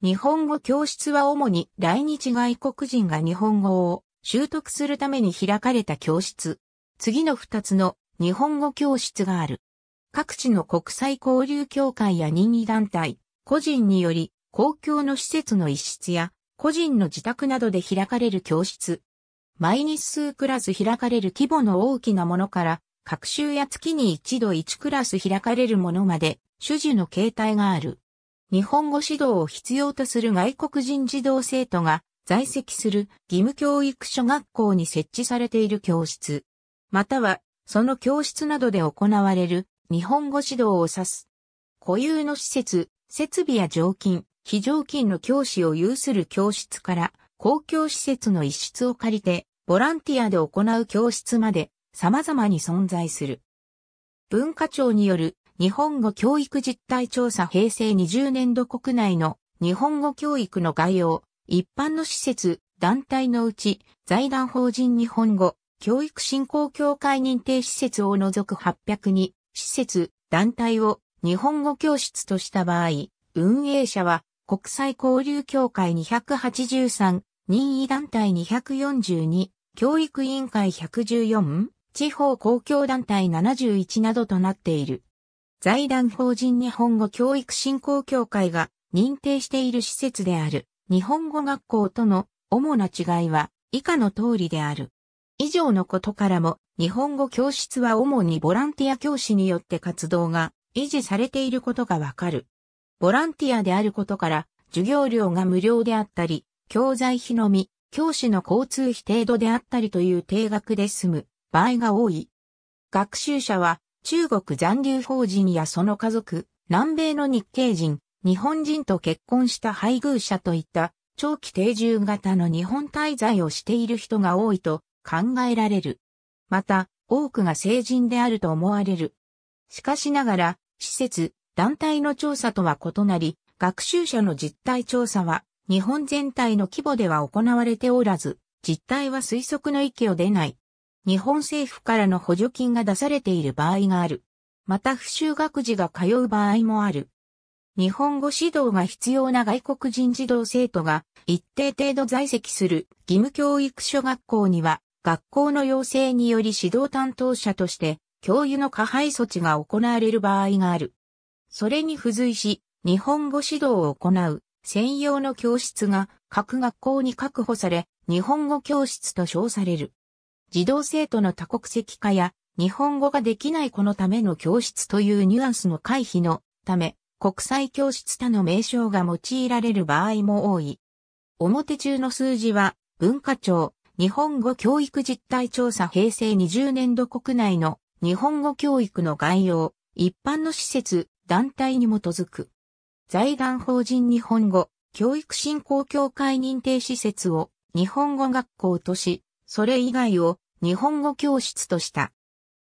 日本語教室は主に来日外国人が日本語を習得するために開かれた教室。次の2つの日本語教室がある。各地の国際交流協会や任意団体、個人により公共の施設の一室や個人の自宅などで開かれる教室。毎日数クラス開かれる規模の大きなものから、各週や月に一度一クラス開かれるものまで、主事の形態がある。日本語指導を必要とする外国人児童生徒が在籍する義務教育所学校に設置されている教室、またはその教室などで行われる日本語指導を指す。固有の施設、設備や常勤、非常勤の教師を有する教室から公共施設の一室を借りてボランティアで行う教室まで様々に存在する。文化庁による日本語教育実態調査平成20年度国内の日本語教育の概要、一般の施設、団体のうち、財団法人日本語、教育振興協会認定施設を除く802施設、団体を日本語教室とした場合、運営者は国際交流協会283、任意団体242、教育委員会114、地方公共団体71などとなっている。財団法人日本語教育振興協会が認定している施設である日本語学校との主な違いは以下の通りである。以上のことからも日本語教室は主にボランティア教師によって活動が維持されていることがわかる。ボランティアであることから授業料が無料であったり、教材費のみ、教師の交通費程度であったりという定額で済む場合が多い。学習者は中国残留邦人やその家族、南米の日系人、日本人と結婚した配偶者といった長期定住型の日本滞在をしている人が多いと考えられる。また、多くが成人であると思われる。しかしながら、施設、団体の調査とは異なり、学習者の実態調査は日本全体の規模では行われておらず、実態は推測の域を出ない。日本政府からの補助金が出されている場合がある。また不修学児が通う場合もある。日本語指導が必要な外国人児童生徒が一定程度在籍する義務教育所学校には学校の要請により指導担当者として教諭の加配措置が行われる場合がある。それに付随し日本語指導を行う専用の教室が各学校に確保され日本語教室と称される。児童生徒の多国籍化や日本語ができない子のための教室というニュアンスの回避のため、国際教室他の名称が用いられる場合も多い。表中の数字は、文化庁、日本語教育実態調査平成20年度国内の日本語教育の概要、一般の施設、団体に基づく。財団法人日本語、教育振興協会認定施設を日本語学校とし、それ以外を日本語教室とした。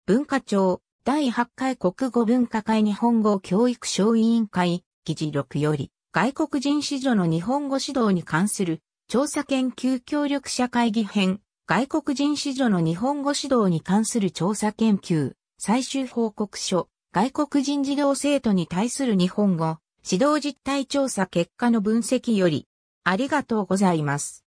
文化庁第8回国語文化会日本語教育小委員会議事録より外国人子女の日本語指導に関する調査研究協力者会議編外国人子女の日本語指導に関する調査研究最終報告書外国人児童生徒に対する日本語指導実態調査結果の分析よりありがとうございます。